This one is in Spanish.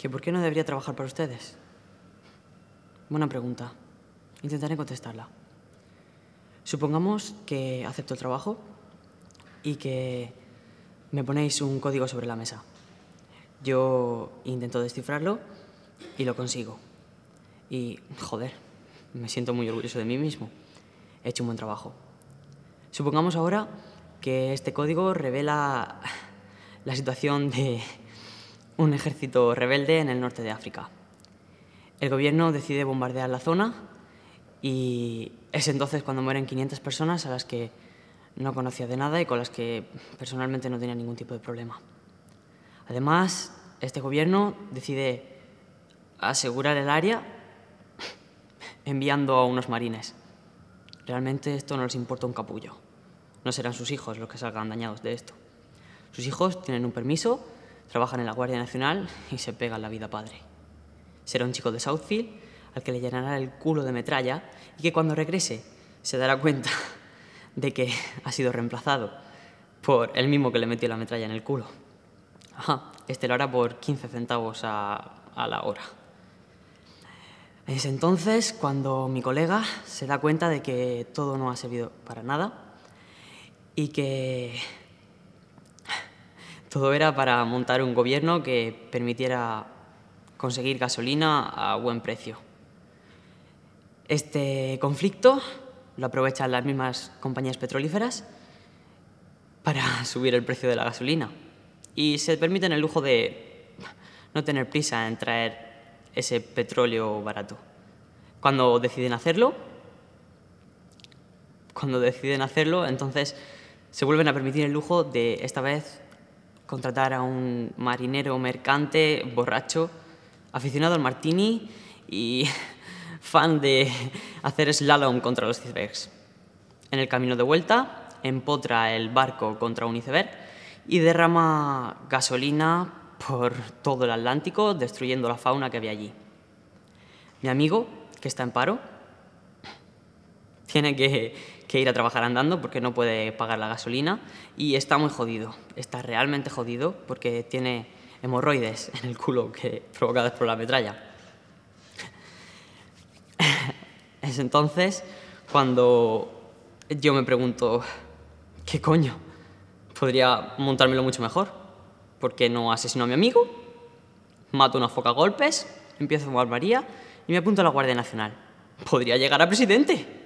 ¿Que por qué no debería trabajar para ustedes? Buena pregunta. Intentaré contestarla. Supongamos que acepto el trabajo y que me ponéis un código sobre la mesa. Yo intento descifrarlo y lo consigo. Y, joder, me siento muy orgulloso de mí mismo. He hecho un buen trabajo. Supongamos ahora que este código revela la situación de un ejército rebelde en el norte de África. El gobierno decide bombardear la zona y es entonces cuando mueren 500 personas a las que no conocía de nada y con las que personalmente no tenía ningún tipo de problema. Además, este gobierno decide asegurar el área enviando a unos marines. Realmente esto no les importa un capullo. No serán sus hijos los que salgan dañados de esto. Sus hijos tienen un permiso trabajan en la Guardia Nacional y se pegan la vida padre. Será un chico de Southfield al que le llenará el culo de metralla y que cuando regrese se dará cuenta de que ha sido reemplazado por el mismo que le metió la metralla en el culo. Ajá, este lo hará por 15 centavos a la hora. Es entonces cuando mi colega se da cuenta de que todo no ha servido para nada y que todo era para montar un gobierno que permitiera conseguir gasolina a buen precio. Este conflicto lo aprovechan las mismas compañías petrolíferas para subir el precio de la gasolina y se permiten el lujo de no tener prisa en traer ese petróleo barato. Cuando deciden hacerlo, cuando deciden hacerlo, entonces se vuelven a permitir el lujo de esta vez contratar a un marinero mercante, borracho, aficionado al martini y fan de hacer slalom contra los icebergs. En el camino de vuelta, empotra el barco contra un iceberg y derrama gasolina por todo el Atlántico, destruyendo la fauna que había allí. Mi amigo, que está en paro, tiene que que ir a trabajar andando porque no puede pagar la gasolina y está muy jodido, está realmente jodido porque tiene hemorroides en el culo que provocadas por la metralla. es entonces cuando yo me pregunto, ¿qué coño? Podría montármelo mucho mejor. porque no asesino a mi amigo? Mato una foca a golpes, empiezo a maría y me apunto a la Guardia Nacional. Podría llegar a presidente.